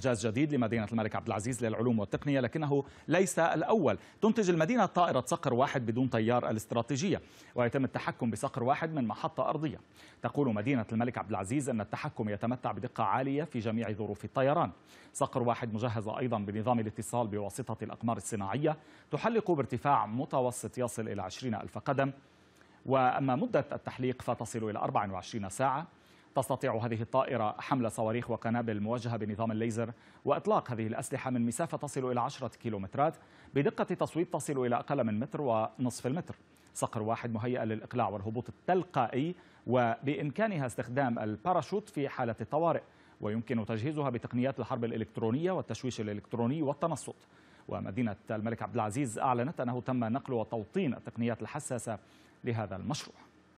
إنجاز جديد لمدينة الملك عبد العزيز للعلوم والتقنية لكنه ليس الأول تنتج المدينة طائرة صقر واحد بدون طيار الاستراتيجية ويتم التحكم بصقر واحد من محطة أرضية تقول مدينة الملك عبد العزيز أن التحكم يتمتع بدقة عالية في جميع ظروف الطيران صقر واحد مجهزة أيضا بنظام الاتصال بواسطة الأقمار الصناعية تحلق بارتفاع متوسط يصل إلى 20 ألف قدم وأما مدة التحليق فتصل إلى 24 ساعة تستطيع هذه الطائرة حمل صواريخ وقنابل موجهة بنظام الليزر وإطلاق هذه الأسلحة من مسافة تصل إلى 10 كيلومترات بدقة تصويب تصل إلى أقل من متر ونصف المتر صقر واحد مهيئ للإقلاع والهبوط التلقائي وبإمكانها استخدام الباراشوت في حالة الطوارئ ويمكن تجهيزها بتقنيات الحرب الإلكترونية والتشويش الإلكتروني والتنصت ومدينة الملك عبد العزيز أعلنت أنه تم نقل وتوطين التقنيات الحساسة لهذا المشروع